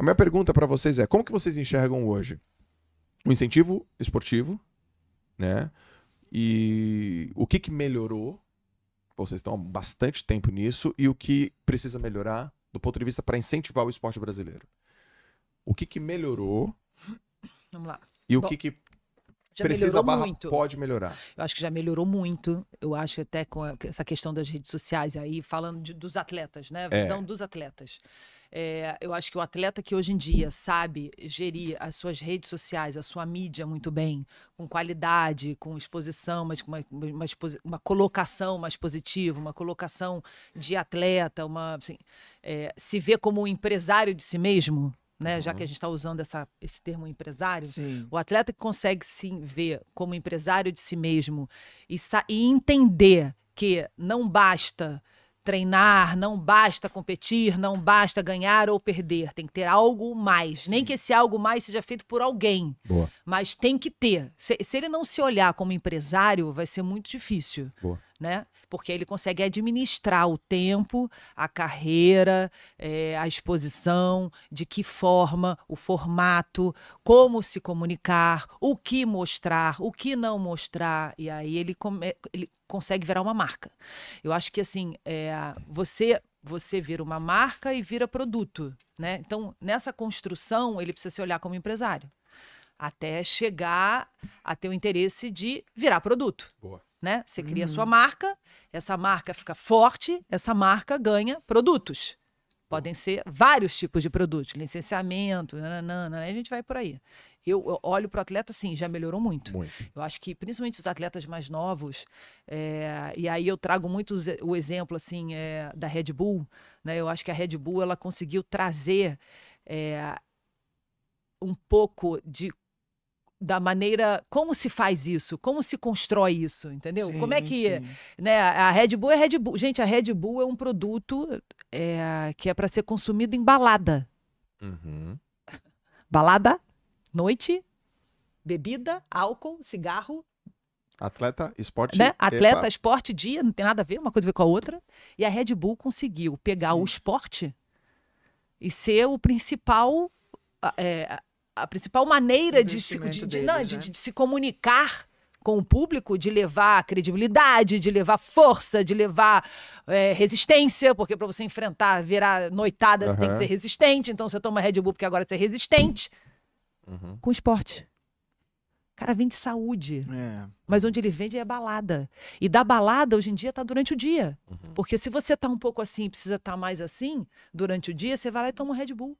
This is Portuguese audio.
A minha pergunta para vocês é: como que vocês enxergam hoje o incentivo esportivo, né? E o que, que melhorou? Vocês estão há bastante tempo nisso e o que precisa melhorar do ponto de vista para incentivar o esporte brasileiro? O que, que melhorou? Vamos lá. E o que, que já precisa barra, muito. pode melhorar. Eu acho que já melhorou muito. Eu acho até com essa questão das redes sociais aí, falando de, dos atletas, né? A é. visão é. dos atletas. É, eu acho que o atleta que hoje em dia sabe gerir as suas redes sociais, a sua mídia muito bem, com qualidade, com exposição, mas com uma, uma, uma colocação mais positiva, uma colocação de atleta, uma, assim, é, se vê como um empresário de si mesmo, né? Uhum. Já que a uhum. gente está usando essa, esse termo empresário, Sim. o atleta que consegue se ver como empresário de si mesmo e, e entender que não basta treinar, não basta competir, não basta ganhar ou perder, tem que ter algo mais. Sim. Nem que esse algo mais seja feito por alguém, Boa. mas tem que ter. Se, se ele não se olhar como empresário, vai ser muito difícil. Boa né? Porque ele consegue administrar o tempo, a carreira, é, a exposição, de que forma, o formato, como se comunicar, o que mostrar, o que não mostrar. E aí ele, come, ele consegue virar uma marca. Eu acho que assim, é, você você vira uma marca e vira produto, né? Então, nessa construção, ele precisa se olhar como empresário, até chegar a ter o interesse de virar produto. Boa né? Você cria uhum. sua marca, essa marca fica forte, essa marca ganha produtos. Podem ser vários tipos de produtos, licenciamento, nananana, né? a gente vai por aí. Eu, eu olho para o atleta, sim, já melhorou muito. muito. Eu acho que, principalmente os atletas mais novos, é, e aí eu trago muito o exemplo assim é, da Red Bull, né? Eu acho que a Red Bull ela conseguiu trazer é, um pouco de da maneira como se faz isso, como se constrói isso, entendeu? Sim, como é que sim. né, a Red Bull é Red Bull. Gente, a Red Bull é um produto é, que é para ser consumido em balada. Uhum. Balada, noite, bebida, álcool, cigarro. Atleta, esporte. Né? Atleta, epa. esporte, dia, não tem nada a ver, uma coisa a ver com a outra. E a Red Bull conseguiu pegar sim. o esporte e ser o principal é, a principal maneira de se, de, deles, não, né? de, de se comunicar com o público, de levar credibilidade, de levar força, de levar é, resistência, porque para você enfrentar, virar noitada, uhum. você tem que ser resistente. Então você toma Red Bull porque agora você é resistente. Uhum. Com esporte. O cara vende saúde. É. Mas onde ele vende é balada. E da balada, hoje em dia, tá durante o dia. Uhum. Porque se você tá um pouco assim, precisa estar tá mais assim, durante o dia, você vai lá e toma um Red Bull.